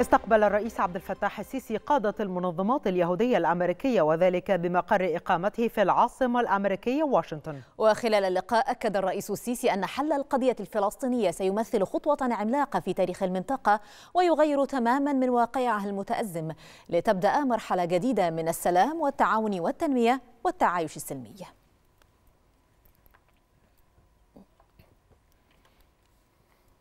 استقبل الرئيس عبد الفتاح السيسي قادة المنظمات اليهودية الأمريكية وذلك بمقر إقامته في العاصمة الأمريكية واشنطن وخلال اللقاء أكد الرئيس السيسي أن حل القضية الفلسطينية سيمثل خطوة عملاقة في تاريخ المنطقة ويغير تماما من واقعها المتأزم لتبدأ مرحلة جديدة من السلام والتعاون والتنمية والتعايش السلمي